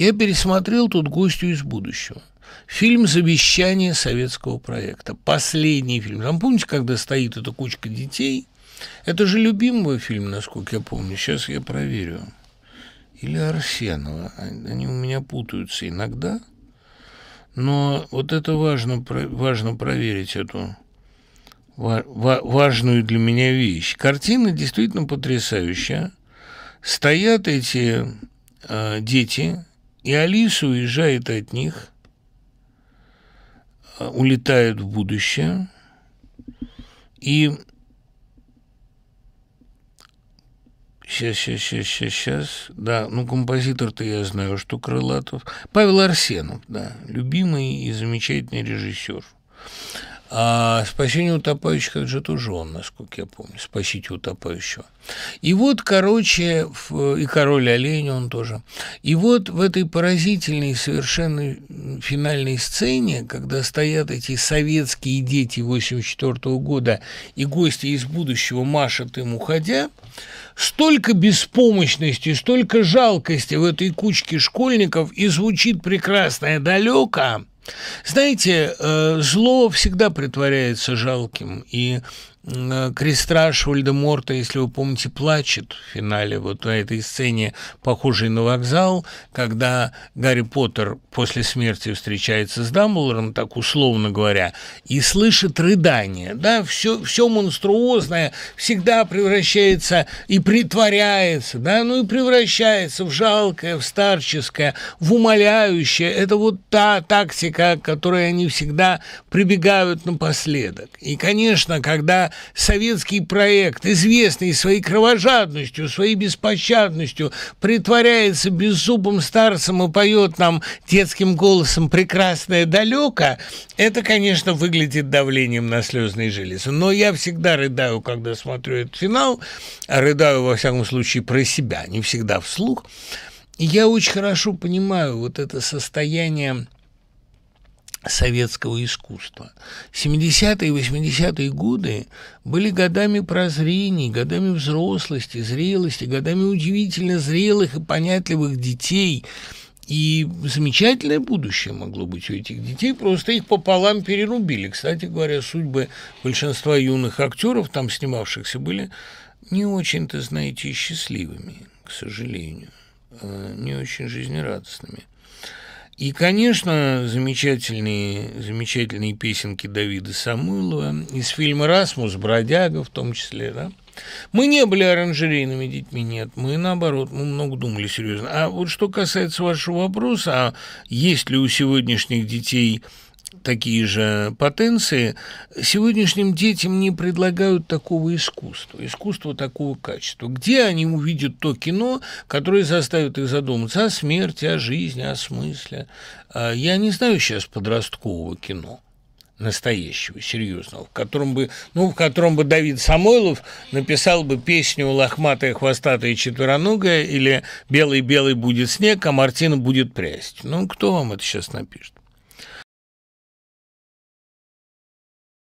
Я пересмотрел тут гостью из будущего. Фильм «Завещание советского проекта». Последний фильм. Там помните, когда стоит эта кучка детей? Это же любимый фильм, насколько я помню. Сейчас я проверю. Или Арсенова. Они у меня путаются иногда. Но вот это важно, важно проверить эту важную для меня вещь. Картина действительно потрясающая. Стоят эти э, дети, и Алиса уезжает от них, а, улетает в будущее, и Сейчас, сейчас, сейчас, сейчас, сейчас. Да, ну композитор-то я знаю, что Крылатов. Павел Арсенов, да, любимый и замечательный режиссер. А спасение утопающих – это же тоже он, насколько я помню, спасите утопающего. И вот, короче, и король олень он тоже. И вот в этой поразительной совершенно финальной сцене, когда стоят эти советские дети 84 года и гости из будущего машут им, уходя, столько беспомощности, столько жалкости в этой кучке школьников и звучит прекрасное далеко, знаете, э, зло всегда притворяется жалким, и Э, Крестраж Вольдеморта, если вы помните, плачет в финале вот на этой сцене, похожей на вокзал, когда Гарри Поттер после смерти встречается с Дамблдором, так условно говоря, и слышит рыдание. Да, все, все монструозное всегда превращается и притворяется, да, ну и превращается в жалкое, в старческое, в умоляющее. Это вот та тактика, к которой они всегда прибегают напоследок. И, конечно, когда советский проект, известный своей кровожадностью, своей беспощадностью, притворяется беззубым старцем и поет нам детским голосом «Прекрасное далеко», это, конечно, выглядит давлением на слезные железы. Но я всегда рыдаю, когда смотрю этот финал, рыдаю, во всяком случае, про себя, не всегда вслух. И я очень хорошо понимаю вот это состояние советского искусства. 70-е и 80-е годы были годами прозрений, годами взрослости, зрелости, годами удивительно зрелых и понятливых детей. И замечательное будущее могло быть у этих детей, просто их пополам перерубили. Кстати говоря, судьбы большинства юных актеров, там снимавшихся, были не очень-то, знаете, счастливыми, к сожалению, э, не очень жизнерадостными. И, конечно, замечательные, замечательные песенки Давида Самуилова из фильма «Расмус», «Бродяга» в том числе, да? Мы не были оранжерейными детьми, нет. Мы, наоборот, мы много думали серьезно. А вот что касается вашего вопроса, а есть ли у сегодняшних детей такие же потенции, сегодняшним детям не предлагают такого искусства, искусства такого качества. Где они увидят то кино, которое заставит их задуматься о смерти, о жизни, о смысле? А, я не знаю сейчас подросткового кино настоящего, серьезного, в котором бы, ну, в котором бы Давид Самойлов написал бы песню «Лохматая, хвостатая, четвероногая» или «Белый-белый будет снег, а Мартина будет прясть». Ну, кто вам это сейчас напишет?